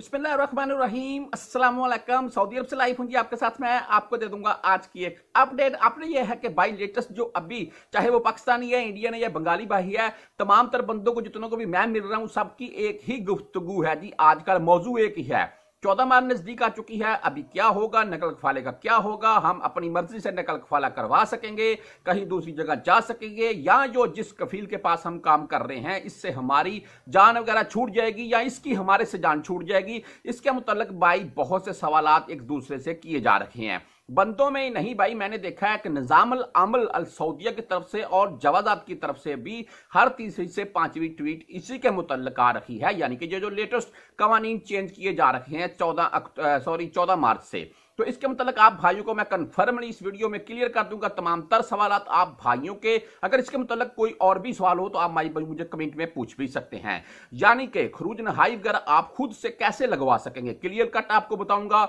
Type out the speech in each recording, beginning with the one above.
بسم اللہ الرحمن الرحیم السلام علیکم سعودی عرب سے لائف ہوں گی آپ کے ساتھ میں آپ کو دے دوں گا آج کی ایک اپڈیٹ آپ نے یہ ہے کہ بائی لیٹسٹ جو ابھی چاہے وہ پاکستانی ہے انڈین یا بنگالی بھائی ہے تمام تر بندوں کو جتنوں کو بھی میں مل رہا ہوں سب کی ایک ہی گفتگو ہے جی آج کا موضوع ایک ہی ہے چودہ مار نزدیک آ چکی ہے ابھی کیا ہوگا نقل کفالے کا کیا ہوگا ہم اپنی مرضی سے نقل کفالہ کروا سکیں گے کہیں دوسری جگہ جا سکیں گے یا جو جس کفیل کے پاس ہم کام کر رہے ہیں اس سے ہماری جان وغیرہ چھوٹ جائے گی یا اس کی ہمارے سے جان چھوٹ جائے گی اس کے متعلق بھائی بہت سے سوالات ایک دوسرے سے کیے جا رہے ہیں بندوں میں ہی نہیں بھائی میں نے دیکھا ہے کہ نظام العمل السعودیہ کی طرف سے اور جوازات کی طرف سے بھی ہر تیسری سے پانچویں ٹویٹ اسی کے متعلق آ رہی ہے یعنی کہ یہ جو لیٹسٹ قوانین چینج کیے جا رہے ہیں چودہ سوری چودہ مارچ سے تو اس کے متعلق آپ بھائیوں کو میں کنفرملی اس ویڈیو میں کلیئر کر دوں گا تمام تر سوالات آپ بھائیوں کے اگر اس کے متعلق کوئی اور بھی سوال ہو تو آپ مائی بھائی مجھے کمنٹ میں پوچھ بھی سکتے ہیں یعنی کہ خروج نہائی گر آپ خود سے کیسے لگوا سکیں گے کلیئر کٹ آپ کو بتاؤں گا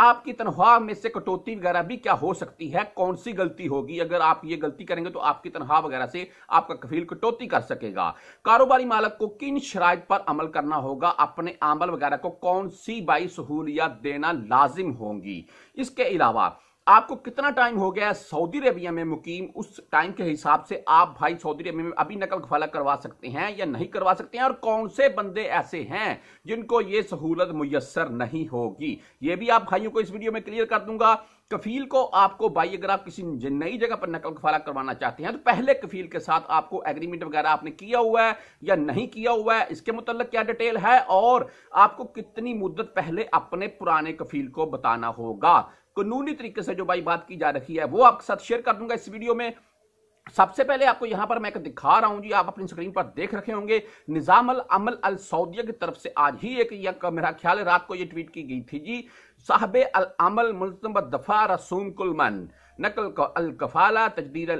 آپ کی تنخواہ میں سے کٹوتی وغیرہ بھی کیا ہو سکتی ہے کون سی غلطی ہوگی اگر آپ یہ غلطی کریں گے تو آپ کی تنخواہ وغیرہ سے آپ کا کفیل کٹوتی کر سکے گا کاروباری مالک کو کن شرائط پر عمل کرنا ہوگا اپنے عمل وغیرہ کو کون سی بائی سہولیات دینا لازم ہوں گی اس کے علاوہ آپ کو کتنا ٹائم ہو گیا ہے سعودی عربیہ میں مقیم اس ٹائم کے حساب سے آپ بھائی سعودی عربیہ میں ابھی نقل کفالہ کروا سکتے ہیں یا نہیں کروا سکتے ہیں اور کون سے بندے ایسے ہیں جن کو یہ سہولت میسر نہیں ہوگی یہ بھی آپ بھائیوں کو اس ویڈیو میں کلیئر کر دوں گا کفیل کو آپ کو بھائی اگر آپ کسی نئی جگہ پر نقل کفالہ کروانا چاہتے ہیں تو پہلے کفیل کے ساتھ آپ کو ایگریمنٹ وغیرہ آپ نے کیا ہوا ہے یا نہیں کیا ہوا ہے اس کے متعلق کیا ڈیٹیل ہے اور آپ کو کتنی مدت پہلے اپنے پرانے کفیل کو بتانا ہوگا قانونی طریقے سے جو بھائی بات کی جا رہی ہے وہ آپ کے ساتھ شیئر کر دوں گا اس ویڈیو میں سب سے پہلے آپ کو یہاں پر میں دکھا رہا ہوں جی آپ اپنی سکرین پر دیکھ رکھے ہوں گے نظام العمل السعودیہ کی طرف سے آج ہی ایک میرا خیال ہے رات کو یہ ٹویٹ کی گئی تھی جی صاحب العمل رسوم کل من الفالہ تجدیر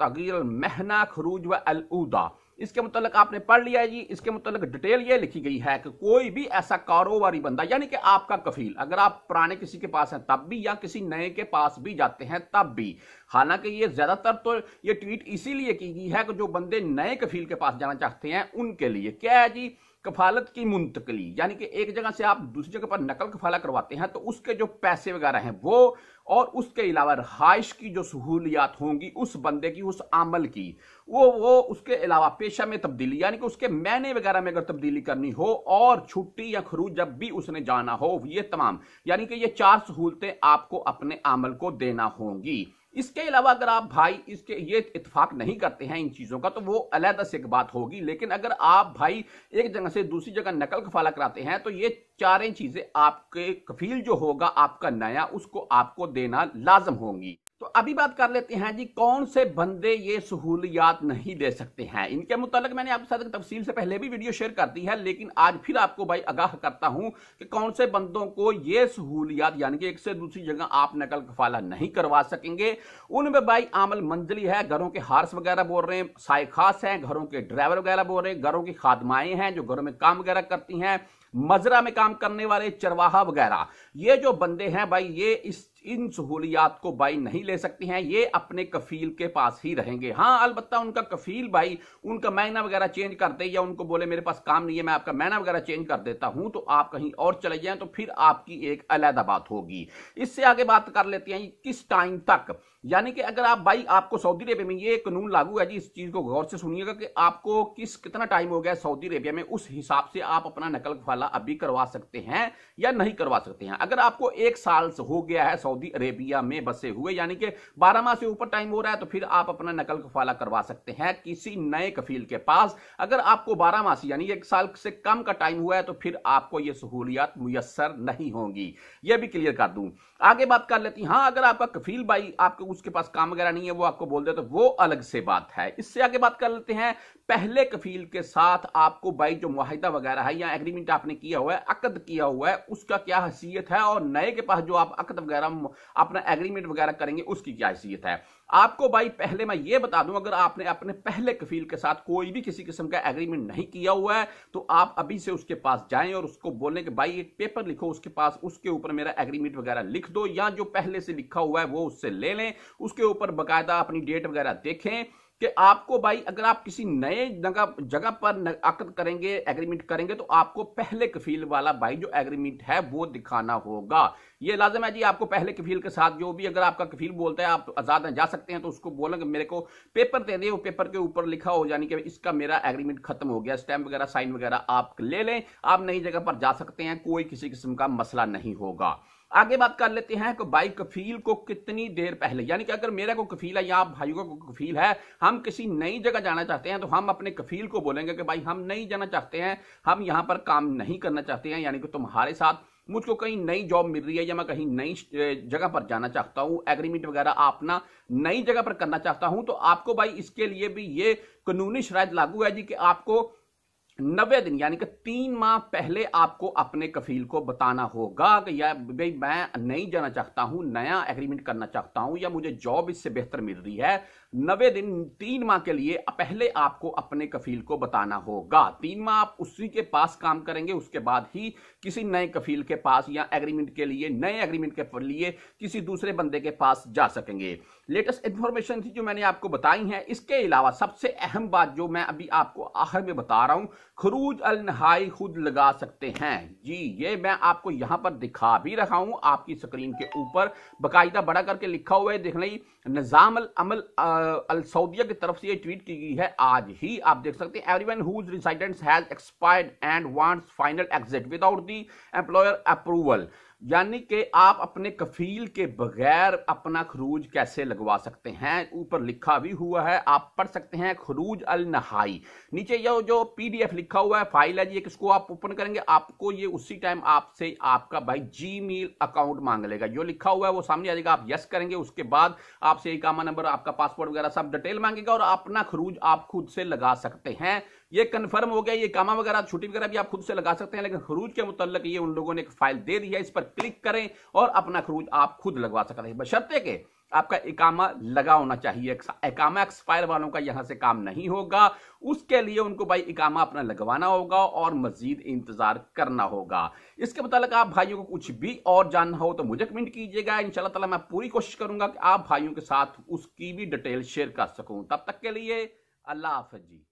تغیر المہنہ خروج و العودہ اس کے متعلق آپ نے پڑھ لیا جی اس کے متعلق ڈیٹیل یہ لکھی گئی ہے کہ کوئی بھی ایسا کاروباری بندہ یعنی کہ آپ کا کفیل اگر آپ پرانے کسی کے پاس ہیں تب بھی یا کسی نئے کے پاس بھی جاتے ہیں تب بھی حالانکہ یہ زیادہ تر تو یہ ٹویٹ اسی لیے کی گئی ہے کہ جو بندے نئے کفیل کے پاس جانا چاہتے ہیں ان کے لیے کیا ہے جی کفالت کی منتقلی یعنی کہ ایک جگہ سے آپ دوسری جگہ پر نقل کفالہ کرواتے ہیں تو اس کے جو پیسے وغیرہ ہیں وہ اور اس کے علاوہ رہائش کی جو سہولیات ہوں گی اس بندے کی اس عمل کی وہ وہ اس کے علاوہ پیشہ میں تبدیلی یعنی کہ اس کے معنی وغیرہ میں اگر تبدیلی کرنی ہو اور چھٹی یا خروج جب بھی اس نے جانا ہو یہ تمام یعنی کہ یہ چار سہولتیں آپ کو اپنے عمل کو دینا ہوں گی اس کے علاوہ اگر آپ بھائی اس کے یہ اتفاق نہیں کرتے ہیں ان چیزوں کا تو وہ علیحدہ سے ایک بات ہوگی لیکن اگر آپ بھائی ایک جگہ سے دوسری جگہ نقل کفالہ کراتے ہیں تو یہ چاریں چیزیں آپ کے کفیل جو ہوگا آپ کا نیا اس کو آپ کو دینا لازم ہوں گی تو ابھی بات کر لیتے ہیں جی کون سے بندے یہ سہولیات نہیں دے سکتے ہیں ان کے متعلق میں نے آپ کے ساتھ تفصیل سے پہلے بھی ویڈیو شیئر کر دی ہے لیکن آج پھر آپ کو بھائی آگاہ کرتا ہوں کہ کون سے بندوں کو یہ سہولیات یعنی کہ ایک سے دوسری جگہ آپ نقل کفالہ نہیں کروا سکیں گے ان میں بھائی عامل منزلی ہے گھروں کے ہارس وغیرہ بول رہے ہیں سائے خاص ہیں گھروں کے ڈرائیور وغیرہ بول رہے ہیں گھروں کی خادمائیں ہیں جو گھروں میں کام وغیرہ کرتی ہیں مزرہ میں کام کرنے والے چرواہا وغیرہ یہ جو بندے ہیں بھائی یہ اس ان سہولیات کو بھائی نہیں لے سکتی ہیں یہ اپنے کفیل کے پاس ہی رہیں گے ہاں البتہ ان کا کفیل بھائی ان کا مینا وغیرہ چینج کر دے یا ان کو بولے میرے پاس کام نہیں ہے میں آپ کا مینا وغیرہ چینج کر دیتا ہوں تو آپ کہیں اور چلے جائیں تو پھر آپ کی ایک علیحدہ بات ہوگی اس سے آگے بات کر لیتے ہیں کس ٹائم تک یعنی کہ اگر آپ بھائی آپ کو سعودی عربیہ میں یہ قانون لاگو ہے جی اس چیز کو غور سے سنیے گا کہ آپ کو کس کتنا ٹائم ہو گیا ہے سعودی عربیہ میں اس حساب سے آپ اپنا نقل ابھی کروا سکتے ہیں یا نہیں کروا سکتے ہیں اگر آپ کو ایک سال ہو گیا ہے سعودی عربیہ میں بسے ہوئے یعنی کہ بارہ ماہ سے اوپر ٹائم ہو رہا ہے تو پھر آپ اپنا نقل کفالہ کروا سکتے ہیں کسی نئے کفیل کے پاس اگر آپ کو بارہ ماہ سے یعنی ایک سال سے کم کا ٹائم ہوا ہے تو پھر آپ کو یہ سہولیات میسر نہیں ہوں گی یہ بھی کلیئر کر دوں آگے بات کر لیتی ہاں اگر آپ کا کفیل بھائی آپ کو نہیں ہے وہ آپ کو بول دے تو وہ الگ سے بات ہے اس سے آگے بات کر لیتے ہیں پہلے کفیل کے ساتھ آپ کو بھائی جو معاہدہ وغیرہ ہے یا ایگریمنٹ آپ نے کیا ہوا ہے عقد کیا ہوا ہے اس کا کیا حیثیت ہے اور نئے کے پاس جو آپ عقد وغیرہ اپنا ایگریمنٹ وغیرہ کریں گے اس کی کیا حیثیت ہے آپ کو بھائی پہلے میں یہ بتا دوں اگر آپ نے اپنے پہلے کفیل کے ساتھ کوئی بھی کسی قسم کا ایگریمنٹ نہیں کیا ہوا ہے تو آپ ابھی سے اس کے پاس جائیں اور اس کو بولیں کہ بھائی ایک پیپر لکھو اس کے پاس اس کے اوپر میرا ایگریمنٹ وغیرہ لکھ دو یا جو پہلے سے لکھا ہوا ہے وہ اس سے لے لیں اس کے اوپر باقاعدہ اپنی ڈیٹ وغیرہ دیکھیں کہ آپ کو بھائی اگر آپ کسی نئے جگہ پر عقد کریں گے ایگریمنٹ کریں گے تو آپ کو پہلے کفیل والا بھائی جو ایگریمنٹ ہے وہ دکھانا ہوگا یہ لازم ہے جی آپ کو پہلے کفیل کے ساتھ جو بھی اگر آپ کا کفیل بولتا ہے آپ آزاد جا سکتے ہیں تو اس کو بولیں کہ میرے کو پیپر دے دیں پیپر کے اوپر لکھا ہو یعنی کہ اس کا میرا ایگریمنٹ ختم ہو گیا اسٹمپ وغیرہ سائن وغیرہ آپ لے لیں آپ نئی جگہ پر جا سکتے ہیں کوئی کسی قسم کا مسئلہ نہیں ہوگا آگے بات کر لیتے ہیں کہ بھائی کفیل کو کتنی دیر پہلے یعنی کہ اگر میرا کو کفیل ہے یا آپ بھائیوں کو کفیل ہے ہم کسی نئی جگہ جانا چاہتے ہیں تو ہم اپنے کفیل کو بولیں گے کہ بھائی ہم نہیں جانا چاہتے ہیں ہم یہاں پر کام نہیں کرنا چاہتے ہیں یعنی کہ تمہارے ساتھ مجھ کو کہیں نئی جاب مل رہی ہے یا میں کہیں نئی جگہ پر جانا چاہتا ہوں ایگریمنٹ وغیرہ اپنا نئی جگہ پر کرنا چاہتا ہوں تو آپ کو بھائی اس کے لیے بھی یہ قانونی شرائط لاگو ہے جی کہ آپ کو نوے دن یعنی کہ تین ماہ پہلے آپ کو اپنے کفیل کو بتانا ہوگا کہ یا بھئی میں نہیں جانا چاہتا ہوں نیا ایگریمنٹ کرنا چاہتا ہوں یا مجھے جاب اس سے بہتر مل رہی ہے نوے دن تین ماہ کے لیے پہلے آپ کو اپنے کفیل کو بتانا ہوگا تین ماہ آپ اسی کے پاس کام کریں گے اس کے بعد ہی کسی نئے کفیل کے پاس یا ایگریمنٹ کے لیے نئے ایگریمنٹ کے لیے کسی دوسرے بندے کے پاس جا سکیں گے لیٹسٹ انفارمیشن تھی جو میں نے آپ کو بتائی ہیں اس کے علاوہ سب سے اہم بات جو میں ابھی آپ کو آخر میں بتا رہا ہوں خروج النہائی خود لگا سکتے ہیں جی یہ میں آپ کو یہاں پر دکھا بھی رکھا ہوں آپ کی سکرین کے اوپر بقاعدہ بڑا کر کے لکھا ہوئے دیکھ لیں نظام العمل السعودیہ کی طرف سے یہ ٹویٹ کی گئی ہے آج ہی آپ دیکھ سکتے ہیں every one whose residence has expired and wants final exit without the employer approval یعنی کہ آپ اپنے کفیل کے بغیر اپنا خروج کیسے لگوا سکتے ہیں اوپر لکھا بھی ہوا ہے آپ پڑھ سکتے ہیں خروج النہائی نیچے یہ جو پی ڈی ایف لکھا ہوا ہے فائل ہے جی اس کو آپ اوپن کریں گے آپ کو یہ اسی ٹائم آپ سے آپ کا بھائی جی میل اکاؤنٹ مانگ لے گا جو لکھا ہوا ہے وہ سامنے آ جائے گا آپ یس کریں گے اس کے بعد آپ سے ایک آما نمبر آپ کا پاسپورٹ وغیرہ سب ڈیٹیل مانگے گا اور اپنا خروج آپ خود سے لگا سکتے ہیں یہ کنفرم ہو گیا یہ کاما وغیرہ چھٹی وغیرہ بھی آپ خود سے لگا سکتے ہیں لیکن خروج کے متعلق یہ ان لوگوں نے ایک فائل دے دیا ہے اس پر کلک کریں اور اپنا خروج آپ خود لگوا سکتے ہیں کہ آپ کا اکامہ لگا ہونا چاہیے اکامہ والوں کا یہاں سے کام نہیں ہوگا اس کے لیے ان کو بھائی اکامہ اپنا لگوانا ہوگا اور مزید انتظار کرنا ہوگا اس کے متعلق آپ بھائیوں کو کچھ بھی اور جاننا ہو تو مجھے کمنٹ کیجیے گا انشاءاللہ تعالی میں پوری کوشش کروں گا کہ آپ بھائیوں کے ساتھ اس کی بھی ڈیٹیل شیئر کر سکوں تب تک کے لیے اللہ حافظ جی